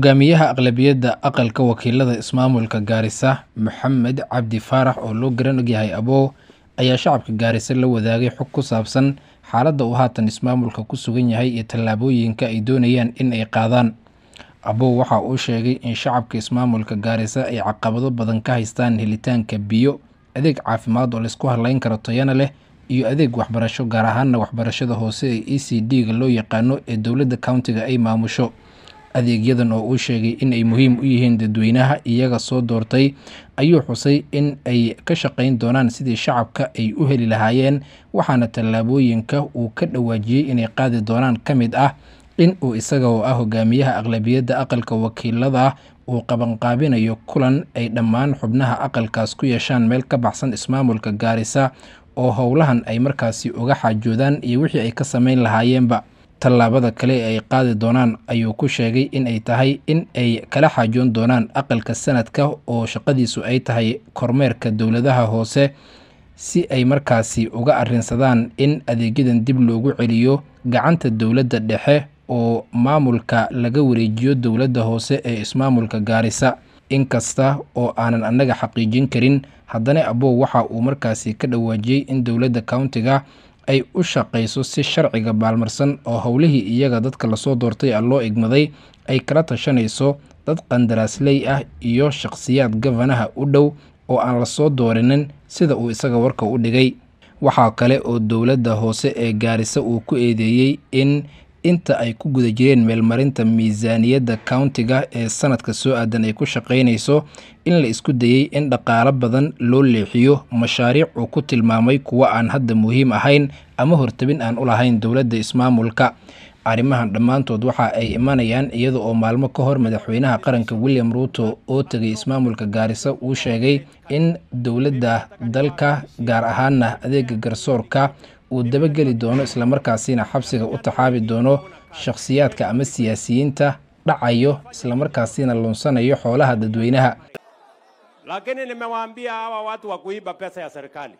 Hogaamiyaha Aqlabiyadda Aqalka Wakiilada Ismaamulka Gaarisa Maxamed Cabdi Faarax oo loo garan yahay Abow ayaa shacabka Gaarisa la wadaagay xog ku saabsan xaaladda uu haatan ismaamulka ku sugan yahay iyo tallaabooyinka ay doonayaan in ay qaadaan. Abow waxa uu sheegay in shacabka ismaamulka Gaarisa ay caqabado badan ka haystaan helitaanka biyo, adeeg caafimaad oo laysku isku karo tayana leh, iyo adeeg waxbarasho gaar ahaana waxbarashada hoose ee e c d ga loo yaqaano ee dowladda countiga ay maamusho adeegyadan oo uu sheegay in ay muhiim u yihiin dadweynaha iyaga soo doortay ayuu xusay in ay ka shaqayn doonaan sidii shacabka ay u heli lahaayeen waxaana tallaabooyinka uu ka dhawaajiyey inay qaadi doonaan ka mid ah in uu isaga oo ah hogaamiyaha aqlabiyadda aqalka wakiilada uu qabanqaabinayo kulan ay dhammaan xubnaha aqalkaas ku yeeshaan meel ka baxsan ismaamulka gaarisa oo howlahan ay markaasi uga xaajoodaan iyo wixii ay ka samayn lahaayeenba tallaabada kale ee ay qaadi doonaan ayuu ku sheegay in ay tahay in ay kala xaajoon doonaan aqalka sanadka oo shaqadiisu ay tahay kormeerka dowladaha hoose si ay markaasi uga arrinsadaan in adeegyadan dib loogu celiyo gacanta dowladda dhexe oo maamulka laga wareejiyo dowladda hoose ee ismaamulka gaarisa inkasta oo aanan annaga xaqiijin karin haddana abow waxa uu markaasi ka dhawaajiyey in dowladda countiga ay u shaqayso si sharciga baalmarsan oo howlihii iyaga dadka lasoo doortay a loo igmaday ay kala tashanayso dad qandaraasley ah iyo shaqsiyaad gafanaha u dhow oo aan lasoo doorinin sida uu isaga warka u dhigay waxaa kale oo dowladda hoose ee gaarisa uu ku eedeeyey in inta ay ku guda jireen meelmarinta miisaaniyadda countiga ee sanadka soo aadan ay ku shaqaynayso in la isku dayey in dhaqaalo badan loo leexiyo mashaariic uu ku tilmaamay kuwa aan hadda muhiim ahayn ama hortabin aan u lahayn dowladda ismaamulka arrimahan dhammaantood waxa ay imanayaan iyada oo maalmo ka hor madaxweynaha qaranka william ruuto oo tegay ismaamulka gaariso uu sheegay in dowladda dalka gaar ahaana adeega garsoorka uu dabageli doono islamarkaasina xabsiga u taxaabi doono shakhsiyaadka ama siyaasiyiinta dhacayo islamarkaasina lunsanayo xoolaha dadweynaha lakini nimewaambia hawa watu wa kuiba pesa ya serikali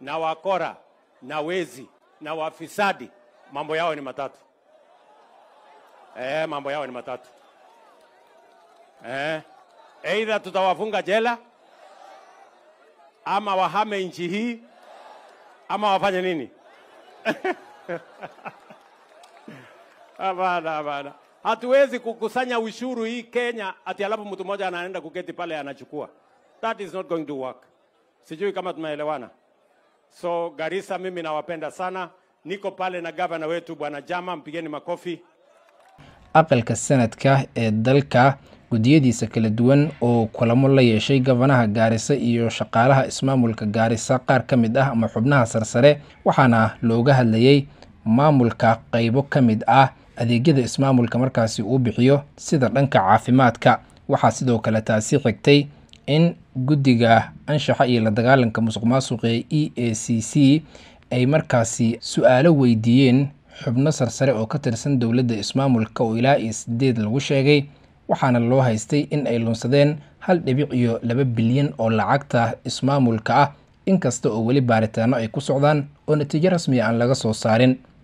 na wakora na wezi na wafisadi mambo yao ni matatu eh, mambo yao ni matatu eh, eidha tutawafunga jela ama wahame nchi hii ama wafanye nini? Hapana, hapana. Hatuwezi kukusanya ushuru hii Kenya ati alafu mtu mmoja anaenda kuketi pale anachukua. That is not going to work. Sijui kama tunaelewana. So Garissa, mimi nawapenda sana, niko pale na gavana wetu bwana Jama, mpigeni makofi. Senate ka ee eh, dalka gudiyadiisa kala duwan oo kulamo la yeeshay gabanaha gaarisa iyo shaqaalaha ismaamulka gaarisa qaar ka mid ah ama xubnaha sarsare waxaana looga hadlayay maamulka qaybo ka mid ah adeegyada ismaamulka markaasi uu bixiyo sida dhanka caafimaadka waxaa sidoo kale taasi xigtay in guddiga anshaxa iyo la dagaalanka musuq maasuqa ee e a c c ay markaasi su-aalo weydiiyeen xubno sarsare oo ka tirsan dowladda ismaamulka oo ilaa iyo sideed lagu sheegay waxaana loo haystay in ay lunsadeen hal dhibic iyo laba bilyan oo lacagta ismaamulka ah inkasta oo weli baaritaano ay ku socdaan oo natiijo rasmiya ah aan laga soo saarin